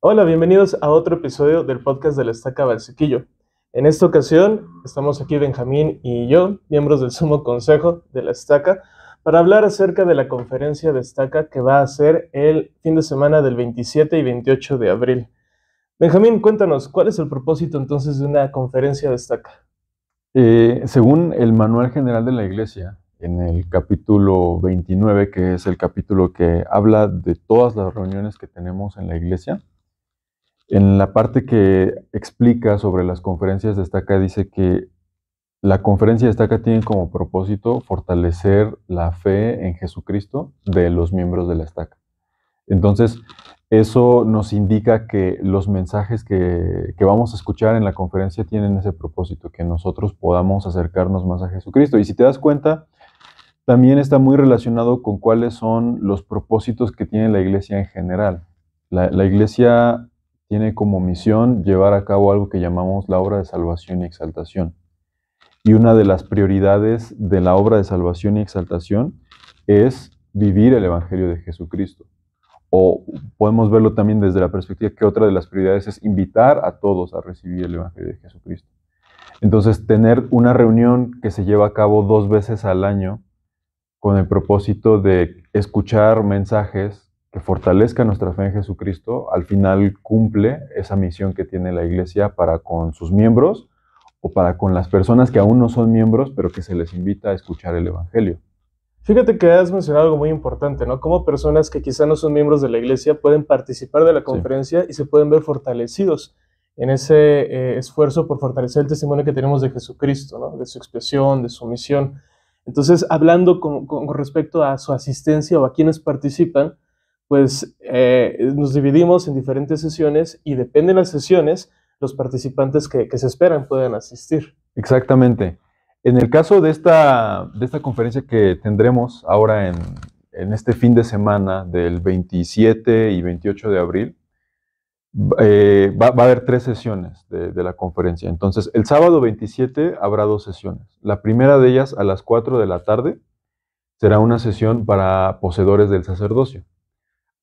Hola, bienvenidos a otro episodio del podcast de la Estaca Valsequillo. En esta ocasión estamos aquí Benjamín y yo, miembros del Sumo Consejo de la Estaca, para hablar acerca de la conferencia de Estaca que va a ser el fin de semana del 27 y 28 de abril. Benjamín, cuéntanos, ¿cuál es el propósito entonces de una conferencia de Estaca? Eh, según el Manual General de la Iglesia, en el capítulo 29, que es el capítulo que habla de todas las reuniones que tenemos en la iglesia, en la parte que explica sobre las conferencias destaca, dice que la conferencia destaca tiene como propósito fortalecer la fe en Jesucristo de los miembros de la estaca. Entonces, eso nos indica que los mensajes que, vamos a escuchar en la conferencia tienen ese propósito, que nosotros podamos acercarnos más a Jesucristo. Y si te das cuenta, también está muy relacionado con cuáles son los propósitos que tiene la iglesia en general. la iglesia tiene como misión llevar a cabo algo que llamamos la obra de salvación y exaltación. Y una de las prioridades de la obra de salvación y exaltación es vivir el Evangelio de Jesucristo. O podemos verlo también desde la perspectiva que otra de las prioridades es invitar a todos a recibir el Evangelio de Jesucristo. Entonces, tener una reunión que se lleva a cabo dos veces al año con el propósito de escuchar mensajes que fortalezca nuestra fe en Jesucristo, al final cumple esa misión que tiene la iglesia para con sus miembros o para con las personas que aún no son miembros, pero que se les invita a escuchar el Evangelio. Fíjate que has mencionado algo muy importante, ¿no? Cómo personas que quizá no son miembros de la iglesia pueden participar de la conferencia y se pueden ver fortalecidos en ese eh, esfuerzo por fortalecer el testimonio que tenemos de Jesucristo, ¿no? De su expresión, de su misión. Entonces, hablando con, con respecto a su asistencia o a quienes participan, pues eh, nos dividimos en diferentes sesiones y dependen de las sesiones, los participantes que, se esperan puedan asistir. Exactamente. En el caso de esta, de esta conferencia que tendremos ahora en, este fin de semana del 27 y 28 de abril, eh, va, a haber tres sesiones de, de, la conferencia. Entonces, el sábado 27 habrá dos sesiones. La primera de ellas a las 4 de la tarde será una sesión para poseedores del sacerdocio.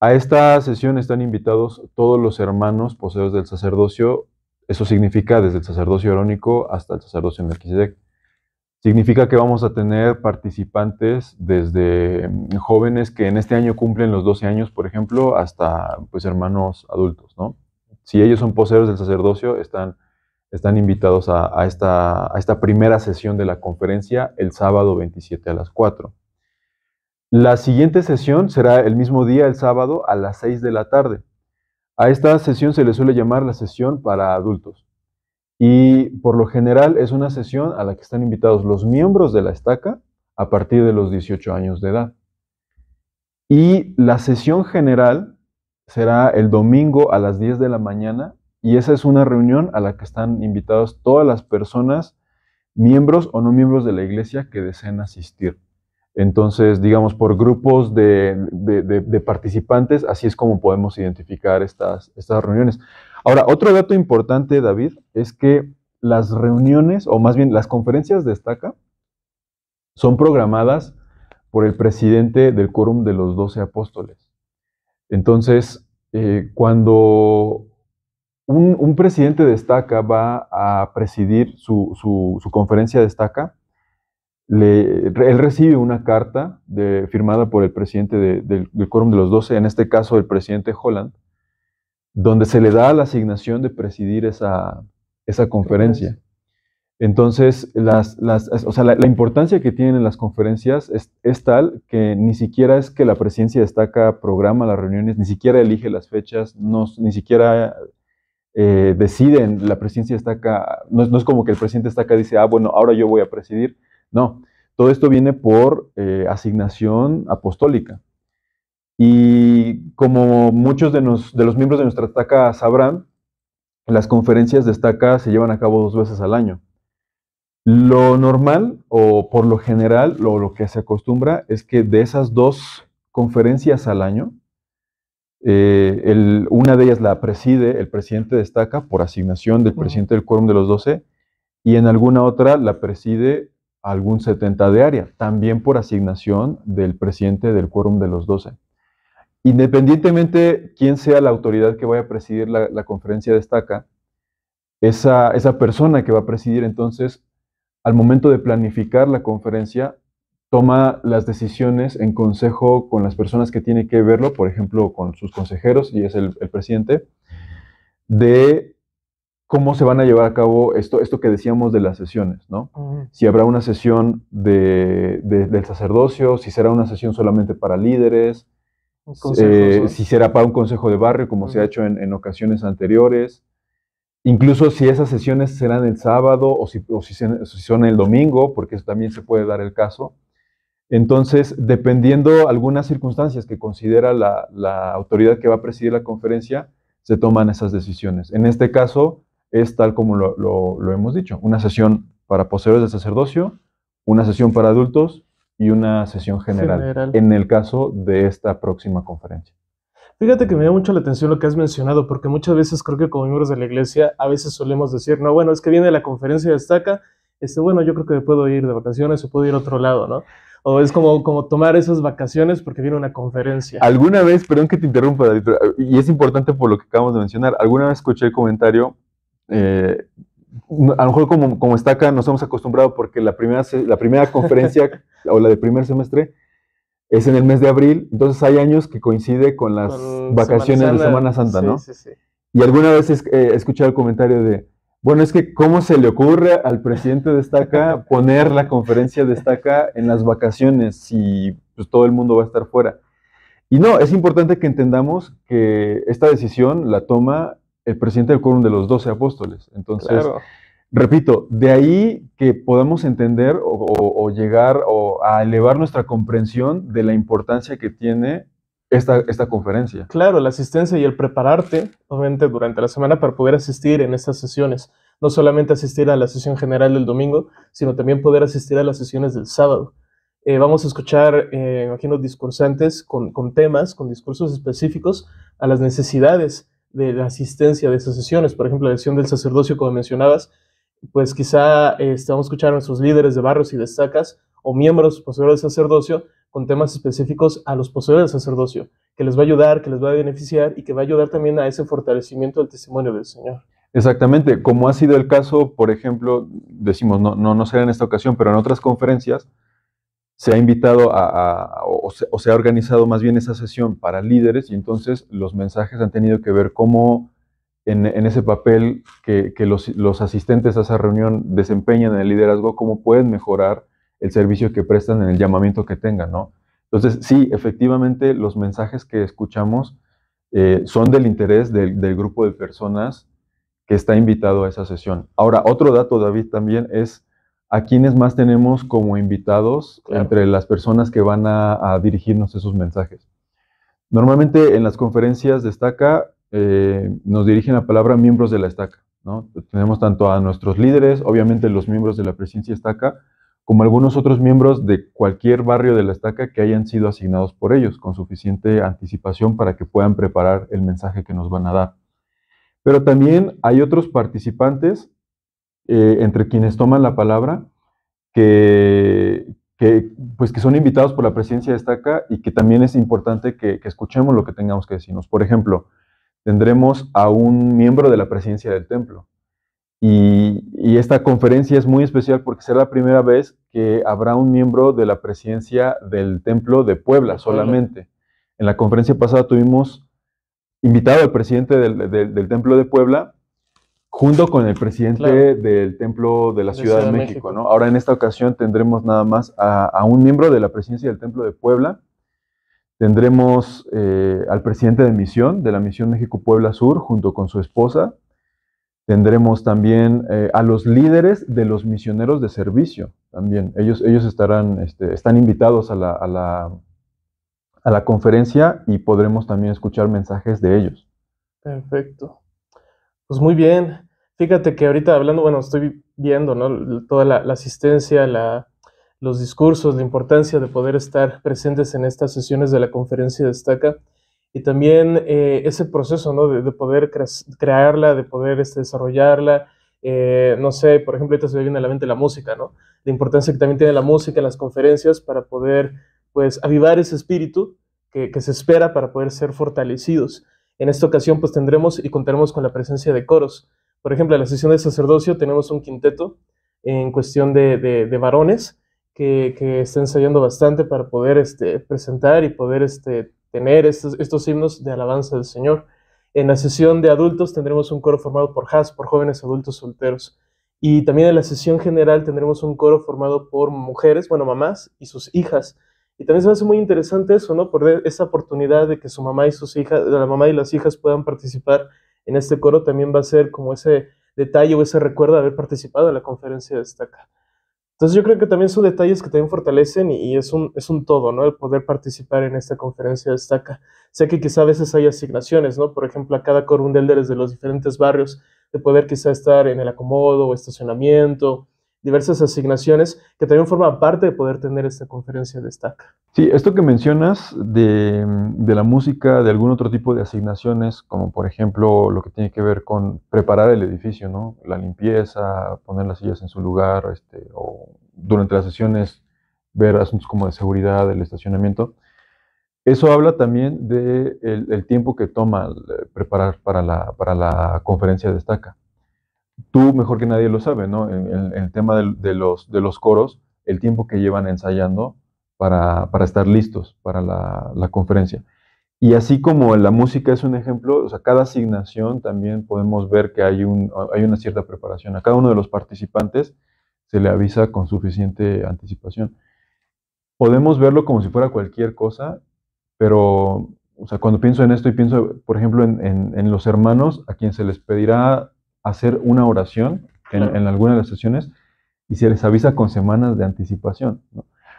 A esta sesión están invitados todos los hermanos poseedores del sacerdocio. Eso significa desde el sacerdocio arónico hasta el sacerdocio Melquisedec. Significa que vamos a tener participantes desde mm, jóvenes que en este año cumplen los 12 años, por ejemplo, hasta pues hermanos adultos, ¿no? Si ellos son poseedores del sacerdocio, están, están invitados a, esta, a esta primera sesión de la conferencia el sábado 27 a las 4. La siguiente sesión será el mismo día, el sábado, a las 6 de la tarde. A esta sesión se le suele llamar la sesión para adultos. Y por lo general es una sesión a la que están invitados los miembros de la estaca a partir de los 18 años de edad. Y la sesión general será el domingo a las 10 de la mañana y esa es una reunión a la que están invitados todas las personas, miembros o no miembros de la iglesia que deseen asistir. Entonces, digamos, por grupos de, participantes, así es como podemos identificar estas, reuniones. Ahora, otro dato importante, David, es que las reuniones, o más bien las conferencias de estaca, son programadas por el presidente del quórum de los doce apóstoles. Entonces, eh, cuando un, presidente de estaca va a presidir su, su conferencia de estaca, él recibe una carta firmada por el presidente del, Quórum de los 12, en este caso el presidente Holland, donde se le da la asignación de presidir esa, conferencia. Entonces, la, importancia que tienen las conferencias es, tal que ni siquiera es que la presidencia destaca, programa las reuniones, ni siquiera elige las fechas, ni siquiera eh, deciden, la presidencia destaca, no, es como que el presidente destaca dice, ah, bueno, ahora yo voy a presidir, no, todo esto viene por eh, asignación apostólica. Y como muchos de, los miembros de nuestra estaca sabrán, las conferencias de estaca se llevan a cabo dos veces al año. Lo normal o por lo general, lo, que se acostumbra es que de esas dos conferencias al año, eh, una de ellas la preside el presidente de estaca por asignación del presidente del quórum de los 12 y en alguna otra la preside algún 70 de área, también por asignación del presidente del quórum de los 12. Independientemente quién sea la autoridad que vaya a presidir la, conferencia destaca, esa, esa persona que va a presidir entonces, al momento de planificar la conferencia, toma las decisiones en consejo con las personas que tiene que verlo, por ejemplo, con sus consejeros, y es el presidente, de cómo se van a llevar a cabo esto, esto que decíamos de las sesiones, ¿no? Si habrá una sesión de, del sacerdocio, si será una sesión solamente para líderes, eh, si será para un consejo de barrio, como se ha hecho en, en, ocasiones anteriores, incluso si esas sesiones serán el sábado o si, o si, si son el domingo, porque eso también se puede dar el caso. Entonces, dependiendo algunas circunstancias que considera la, la autoridad que va a presidir la conferencia, se toman esas decisiones. En este caso, es tal como lo, hemos dicho, una sesión para poseedores de sacerdocio, una sesión para adultos y una sesión general, en el caso de esta próxima conferencia. Fíjate que me da mucho la atención lo que has mencionado, porque muchas veces creo que como miembros de la iglesia a veces solemos decir, no, bueno, es que viene la conferencia de estaca, este, bueno, yo creo que puedo ir de vacaciones o puedo ir a otro lado, ¿no? O es como, como tomar esas vacaciones porque viene una conferencia. Alguna vez, perdón que te interrumpa, eh, y es importante por lo que acabamos de mencionar, alguna vez escuché el comentario eh, a lo mejor como, como está acá, nos hemos acostumbrado porque la primera, la primera conferencia o la de primer semestre es en el mes de abril, entonces hay años que coincide con las vacaciones de Semana Santa, ¿no? Y alguna vez eh, he escuchado el comentario de, bueno, es que cómo se le ocurre al presidente de Estaca poner la conferencia de Estaca en las vacaciones si pues, todo el mundo va a estar fuera. Y no, es importante que entendamos que esta decisión la toma el presidente del quórum de los doce apóstoles. Entonces, repito, de ahí que podamos entender o, llegar a elevar nuestra comprensión de la importancia que tiene esta, esta, conferencia. Claro, la asistencia y el prepararte, obviamente, durante la semana para poder asistir en estas sesiones. No solamente asistir a la sesión general del domingo, sino también poder asistir a las sesiones del sábado. Eh, vamos a escuchar, eh, imagino, discursantes con, con temas, con discursos específicos a las necesidades de la asistencia de esas sesiones. Por ejemplo, la sesión del sacerdocio, como mencionabas, pues quizá estamos escuchando a nuestros líderes de barrios y de estacas o miembros poseedores del sacerdocio con temas específicos a los poseedores del sacerdocio, que les va a ayudar, que les va a beneficiar y que va a ayudar también a ese fortalecimiento del testimonio del Señor. Exactamente, como ha sido el caso, por ejemplo, decimos, no, no, no será en esta ocasión, pero en otras conferencias, se ha invitado a, o, se, ha organizado más bien esa sesión para líderes y entonces los mensajes han tenido que ver cómo en, ese papel que, los, asistentes a esa reunión desempeñan en el liderazgo, cómo pueden mejorar el servicio que prestan en el llamamiento que tengan, ¿no? Entonces, sí, efectivamente, los mensajes que escuchamos eh, son del interés del grupo de personas que está invitado a esa sesión. Ahora, otro dato, David, también es a quienes más tenemos como invitados entre las personas que van a, dirigirnos esos mensajes. Normalmente en las conferencias de estaca eh, nos dirigen la palabra miembros de la estaca. ¿no? Tenemos tanto a nuestros líderes, obviamente los miembros de la presencia estaca, como algunos otros miembros de cualquier barrio de la estaca que hayan sido asignados por ellos, con suficiente anticipación para que puedan preparar el mensaje que nos van a dar. Pero también hay otros participantes eh, entre quienes toman la palabra, que, pues que son invitados por la presidencia de Estaca y que también es importante que, escuchemos lo que tengamos que decirnos. Por ejemplo, tendremos a un miembro de la presidencia del templo. Y, esta conferencia es muy especial porque será la primera vez que habrá un miembro de la presidencia del templo de Puebla solamente. En la conferencia pasada tuvimos invitado al presidente del templo de Puebla, junto con el presidente del Templo de la Ciudad, de México, ¿no? Ahora en esta ocasión tendremos nada más a, un miembro de la presidencia del Templo de Puebla, tendremos eh, al presidente de misión, de la misión México-Puebla Sur, junto con su esposa, tendremos también eh, a los líderes de los misioneros de servicio, también, ellos, ellos estarán, este, están invitados a la, a la, a la conferencia y podremos también escuchar mensajes de ellos. Perfecto. Pues muy bien, Fíjate que ahorita hablando, bueno, estoy viendo, ¿no? Toda la, asistencia, los discursos, la importancia de poder estar presentes en estas sesiones de la conferencia destaca y también eh, ese proceso, De, poder crearla, de poder este, desarrollarla. Eh, no sé, por ejemplo, ahorita se me viene a la mente la música, ¿no? La importancia que también tiene la música en las conferencias para poder, pues, avivar ese espíritu que se espera para poder ser fortalecidos. En esta ocasión, pues, tendremos y contaremos con la presencia de coros. Por ejemplo, en la sesión de sacerdocio tenemos un quinteto en cuestión de, de, varones que, que, está ensayando bastante para poder este, presentar y poder este, tener estos, himnos de alabanza del Señor. En la sesión de adultos tendremos un coro formado por has por jóvenes adultos solteros. Y también en la sesión general tendremos un coro formado por mujeres, bueno, mamás y sus hijas. Y también se me hace muy interesante eso, ¿no? Por esa oportunidad de que su mamá y sus hijas, la mamá y las hijas puedan participar en este coro también va a ser como ese detalle o ese recuerdo de haber participado en la conferencia de destaca. Entonces yo creo que también son detalles que también fortalecen y, es, un, todo, ¿no? El poder participar en esta conferencia de destaca. Sé que quizá a veces hay asignaciones, ¿no? Por ejemplo, a cada corundel de los diferentes barrios, de poder quizá estar en el acomodo o estacionamiento, diversas asignaciones que también forman parte de poder tener esta conferencia de Sí, esto que mencionas de, la música, de algún otro tipo de asignaciones, como por ejemplo lo que tiene que ver con preparar el edificio, ¿no? La limpieza, poner las sillas en su lugar, este, o durante las sesiones ver asuntos como de seguridad, el estacionamiento. Eso habla también del de el tiempo que toma eh, preparar para la, para la conferencia de tú mejor que nadie lo sabe, ¿no? En el tema de, los, coros, el tiempo que llevan ensayando para, estar listos para la, conferencia. Y así como la música es un ejemplo, o sea, cada asignación también podemos ver que hay, una cierta preparación. A cada uno de los participantes se le avisa con suficiente anticipación. Podemos verlo como si fuera cualquier cosa, pero o sea, cuando pienso en esto y pienso, por ejemplo, en, en los hermanos, a quien se les pedirá hacer una oración en, alguna de las sesiones y se les avisa con semanas de anticipación.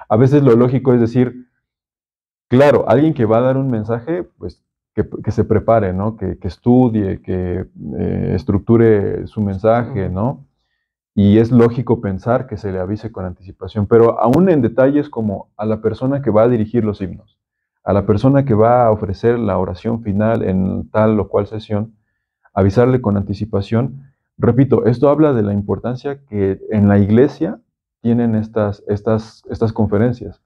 A veces lo lógico es decir, claro, alguien que va a dar un mensaje, pues que, se prepare, ¿no? que, estudie, que eh, estructure su mensaje, ¿no? Y es lógico pensar que se le avise con anticipación, pero aún en detalles como a la persona que va a dirigir los himnos, a la persona que va a ofrecer la oración final en tal o cual sesión, avisarle con anticipación. Repito, esto habla de la importancia que en la iglesia tienen estas, estas, estas conferencias.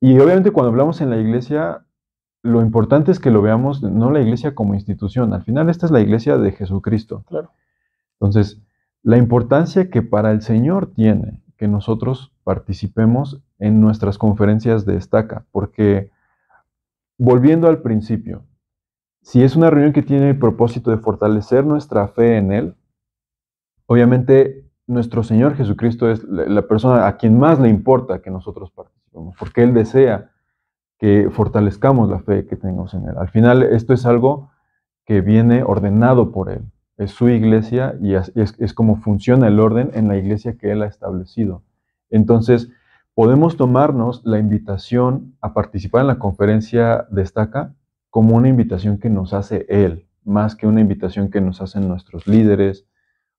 Y obviamente cuando hablamos en la iglesia, lo importante es que lo veamos, no la iglesia como institución, al final esta es la iglesia de Jesucristo. Claro. Entonces, la importancia que para el Señor tiene que nosotros participemos en nuestras conferencias destaca. porque volviendo al principio, si es una reunión que tiene el propósito de fortalecer nuestra fe en Él, obviamente nuestro Señor Jesucristo es la persona a quien más le importa que nosotros participemos, porque Él desea que fortalezcamos la fe que tenemos en Él. Al final, esto es algo que viene ordenado por Él. Es su iglesia y es, es, como funciona el orden en la iglesia que Él ha establecido. Entonces, podemos tomarnos la invitación a participar en la conferencia Destaca como una invitación que nos hace Él, más que una invitación que nos hacen nuestros líderes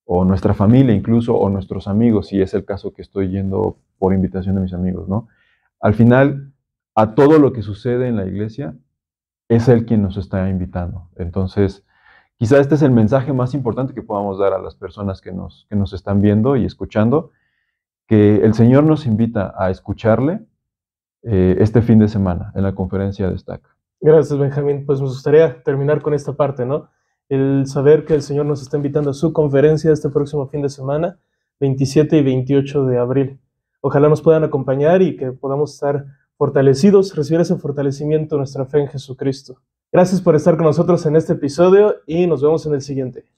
o nuestra familia incluso, o nuestros amigos, si es el caso que estoy yendo por invitación de mis amigos, ¿no? Al final, a todo lo que sucede en la iglesia, es Él quien nos está invitando. Entonces, quizá este es el mensaje más importante que podamos dar a las personas que nos, nos están viendo y escuchando, que el Señor nos invita a escucharle eh, este fin de semana en la conferencia de Stack. Gracias, Benjamín. Pues nos gustaría terminar con esta parte, ¿no? El saber que el Señor nos está invitando a su conferencia este próximo fin de semana, 27 y 28 de abril. Ojalá nos puedan acompañar y que podamos estar fortalecidos, recibir ese fortalecimiento de nuestra fe en Jesucristo. Gracias por estar con nosotros en este episodio y nos vemos en el siguiente.